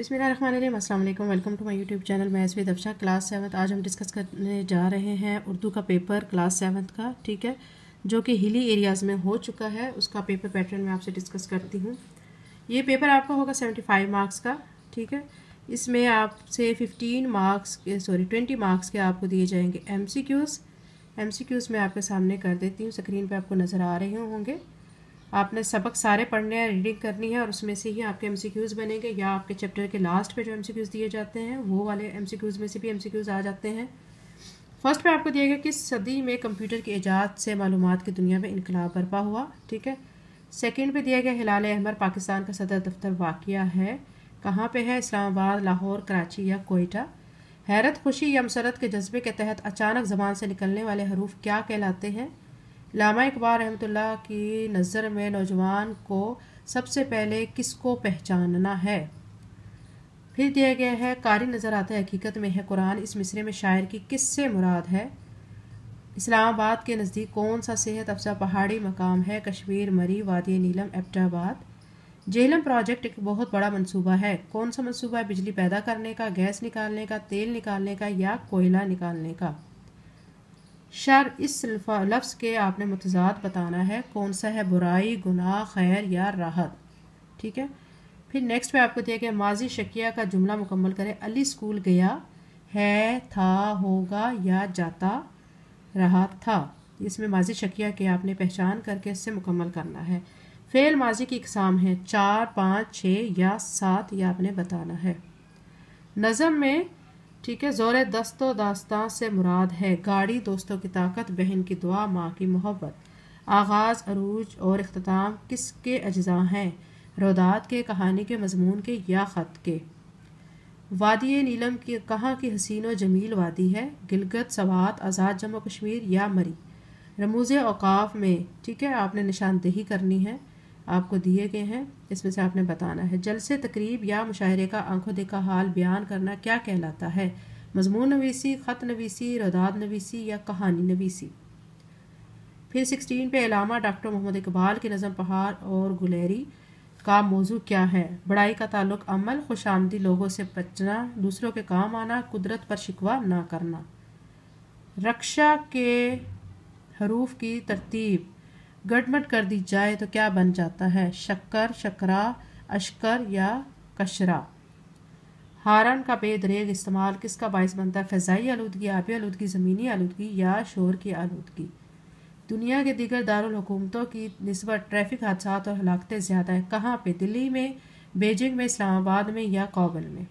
बिसमीम अल्लाम welcome to my YouTube channel मैं इसवेद अफशा क्लास सेवन्थ आज हम डिस्कस करने जा रहे हैं उर्दू का पेपर क्लास सेवन्थ का ठीक है जो कि हिली एरियाज़ में हो चुका है उसका पेपर पैटर्न मैं आपसे डिस्कस करती हूँ ये पेपर आपका होगा सेवेंटी फाइव मार्क्स का ठीक है इसमें आपसे फिफ्टीन मार्क्स के सॉरी ट्वेंटी मार्क्स के आपको दिए जाएंगे M C Qs M C Qs मैं आपके सामने कर देती हूँ स्क्रीन पर आपको नज़र आ रहे होंगे आपने सबक सारे पढ़ने हैं रीडिंग करनी है और उसमें से ही आपके क्यूज़ बनेंगे या आपके चैप्टर के लास्ट पे जो क्यूज़ दिए जाते हैं वो वाले क्यूज़ में से भी क्यूज़ आ जाते हैं फर्स्ट पे आपको दिया गया कि सदी में कंप्यूटर की ईजाद से मालूम की दुनिया में इनकलाब बर्पा हुआ ठीक है सेकेंड पर दिया गया हिलाल अहमर पाकिस्तान का सदर दफ्तर वाक़ है कहाँ पर है इस्लामाबाद लाहौर कराची या कोयटा हैरत खुशी या मसरत के जज्बे के तहत अचानक ज़बान से निकलने वाले हरूफ क्या कहलाते हैं लामा इकबाल रहमत की नज़र में नौजवान को सबसे पहले किसको पहचानना है फिर दिया गया है कारी नज़र आता है हकीकत में है कुरान इस मिसरे में शायर की किससे मुराद है इस्लामाबाद के नज़दीक कौन सा सेहत अफसा पहाड़ी मकाम है कश्मीर मरी वादी नीलम एबटाबाद जेहलम प्रोजेक्ट एक बहुत बड़ा मंसूबा है कौन सा मंसूबा है बिजली पैदा करने का गैस निकालने का तेल निकालने का या कोयला निकालने का शर इस लफ्ज़ के आपने मतजाद बताना है कौन सा है बुराई गुनाह खैर या राहत ठीक है फिर नेक्स्ट पे आपको दिया गया माजी शकिया का जुमला मुकम्मल करें अली स्कूल गया है था होगा या जाता रहा था इसमें माजी शकिया के आपने पहचान करके इससे मुकम्मल करना है फेल माजी की इकसाम है चार पाँच छः या सात ये आपने बताना है नज़म में ठीक है ज़ोर दस्तो दास्तां से मुराद है गाड़ी दोस्तों की ताकत बहन की दुआ माँ की मोहब्बत आगाज़ अरूज और अख्ताम किसके अज्जा हैं रोदात के कहानी के मजमून के या ख़त के वादी नीलम की कहाँ की हसीन व जमील वादी है गिलगत सवात आज़ाद जम्मू कश्मीर या मरी रमूज अवकाफ में ठीक है आपने निशानदेही करनी है आपको दिए गए हैं इसमें से आपने बताना है जलसे तकरीब या मुशायरे का आंखों देखा हाल बयान करना क्या कहलाता है मजमून नवीसी ख़त नवीसी रदाद नवीसी या कहानी नवीसी फिर सिक्सटीन पे अलामा डॉक्टर मोहम्मद इकबाल की नज़म पहाड़ और गुलेरी का मौजू क्या है बड़ाई का ताल्लुक अमल खुश आमदी लोगों से बचना दूसरों के काम आना कुदरत पर शिकवा ना करना रक्षा के हरूफ की तरतीब गटमट कर दी जाए तो क्या बन जाता है शक्कर शकरा अशकर या कशरा हारन का बेद रेग इस्तेमाल किसका बायस बनता है फ़जाई आलूदगी आबी आलूदगी ज़मीनी आलूदगी या शोर की आलूदगी दुनिया के दीगर दारकूमतों की नस्बत ट्रैफिक हादसा और हलाकतें ज़्यादा हैं कहाँ पे दिल्ली में बेजिंग में इस्लामाबाद में या काबुल में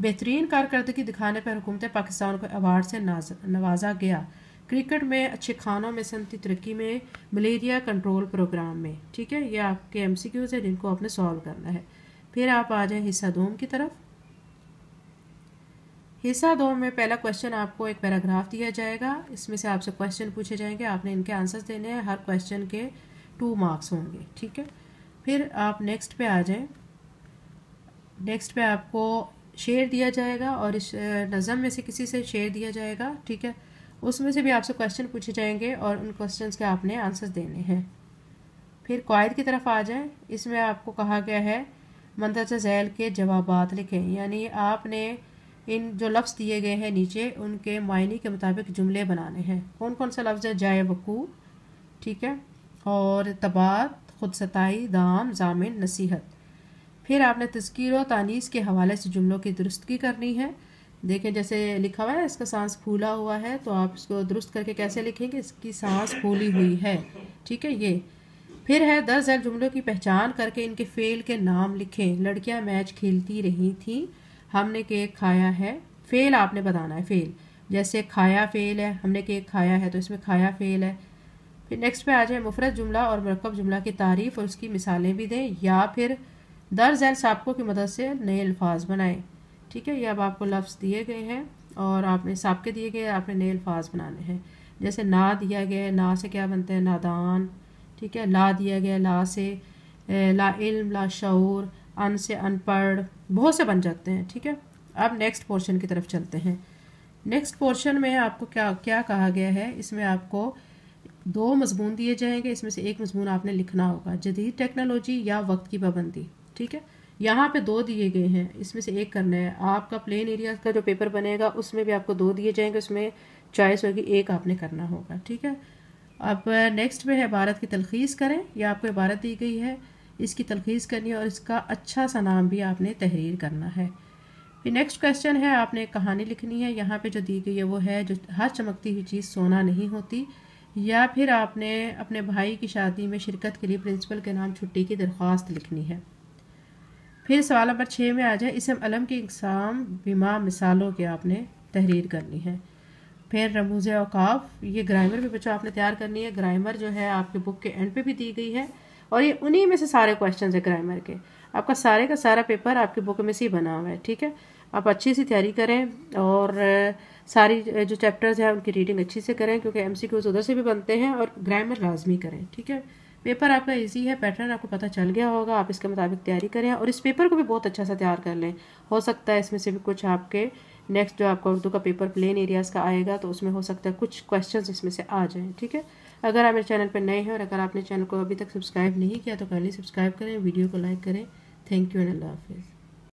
बेहतरीन कारकर्दगी दिखाने पर हुकूमत पाकिस्तान को अवार्ड से नवाजा गया क्रिकेट में अच्छे खानों में सनती तरक्की में मलेरिया कंट्रोल प्रोग्राम में ठीक है ये आपके एम सी क्यूज़ हैं जिनको आपने सॉल्व करना है फिर आप आ जाए हिस्सा दोम की तरफ हिस्सा दो में पहला क्वेश्चन आपको एक पैराग्राफ दिया जाएगा इसमें से आपसे क्वेश्चन पूछे जाएंगे आपने इनके आंसर्स देने हैं हर क्वेश्चन के टू मार्क्स होंगे ठीक है फिर आप नेक्स्ट पे आ जाएं नेक्स्ट पे आपको शेयर दिया जाएगा और इस नज़म में से किसी से शेयर दिया जाएगा ठीक है उसमें से भी आपसे क्वेश्चन पूछे जाएंगे और उन क्वेश्चंस के आपने आंसर्स देने हैं फिर क्वायद की तरफ आ जाएं इसमें आपको कहा गया है मंदरजा जैल के जवाब लिखें यानी आपने इन जो लफ्ज़ दिए गए हैं नीचे उनके मायने के मुताबिक जुमले बनाने हैं कौन कौन सा लफ्ज़ है जाए वकू ठीक है और तबात खुद सताई दाम जामिन नसीहत फिर आपने तस्कीर व तानीस के हवाले से जुमलों की दुरुस्तगी करनी है देखें जैसे लिखा हुआ है इसका सांस फूला हुआ है तो आप इसको दुरुस्त करके कैसे लिखेंगे इसकी सांस फूली हुई है ठीक है ये फिर है दस जैल जुमलों की पहचान करके इनके फेल के नाम लिखें लड़कियां मैच खेलती रही थी हमने केक खाया है फेल आपने बताना है फेल जैसे खाया फेल है हमने केक खाया है तो इसमें खाया फेल है फिर नेक्स्ट पे आ जाए मुफरत जुमला और मरकब जुमला की तारीफ़ और उसकी मिसालें भी दें या फिर दर्ज जैल सबकों की मदद से नए अल्फाज बनाएं ठीक है ये अब आपको लफ्ज़ दिए गए हैं और आपने सबके दिए गए आपने नए अल्फाज बनाने हैं जैसे ना दिया गया है ना से क्या बनते हैं नादान ठीक है ला दिया गया ला से ला इल्म ला शूर अन से अनपढ़ बहुत से बन जाते हैं ठीक है अब नेक्स्ट पोर्शन की तरफ चलते हैं नेक्स्ट पोर्शन में आपको क्या क्या कहा गया है इसमें आपको दो मजमून दिए जाएंगे इसमें से एक मजमून आपने लिखना होगा जदीद टेक्नोलॉजी या वक्त की पाबंदी ठीक है यहाँ पे दो दिए गए हैं इसमें से एक करना है आपका प्लेन एरिया का जो पेपर बनेगा उसमें भी आपको दो दिए जाएंगे उसमें चॉइस होगी एक आपने करना होगा ठीक है अब नेक्स्ट में है भारत की तलखीस करें या आपको इबारत दी गई है इसकी तलखीस करनी है और इसका अच्छा सा नाम भी आपने तहरीर करना है फिर नेक्स्ट क्वेश्चन है आपने कहानी लिखनी है यहाँ पे जो दी गई है वो है जो हर चमकती हुई चीज़ सोना नहीं होती या फिर आपने अपने भाई की शादी में शिरकत के लिए प्रिंसिपल के नाम छुट्टी की दरख्वास्त लिखनी है फिर सवाल नंबर छः में आ जाए इसम अलम की इकसाम बीमा मिसालों की आपने तहरीर करनी है फिर रमूज अवकाफ ये ग्रामर भी बच्चों आपने तैयार करनी है ग्रामर जो है आपके बुक के एंड पे भी दी गई है और ये उन्हीं में से सारे क्वेश्चन है ग्रामर के आपका सारे का सारा पेपर आपकी बुक में से ही बना हुआ है ठीक है आप अच्छी सी तैयारी करें और सारी जो चैप्टर्स हैं उनकी रीडिंग अच्छी से करें क्योंकि एम सी उधर से भी बनते हैं और ग्रामर लाजमी करें ठीक है पेपर आपका ईजी है पैटर्न आपको पता चल गया होगा आप इसके मुताबिक तैयारी करें और इस पेपर को भी बहुत अच्छा से तैयार कर लें हो सकता है इसमें से भी कुछ आपके नेक्स्ट जो आपका उर्दू का पेपर प्लेन एरियाज़ का आएगा तो उसमें हो सकता है कुछ क्वेश्चन इसमें से आ जाएँ ठीक है अगर आप मेरे चैनल पर नए हैं और अगर आपने चैनल को अभी तक सब्सक्राइब नहीं किया तो पहले सब्सक्राइब करें वीडियो को लाइक करें थैंक यू एंड अल्लाह हाफिज़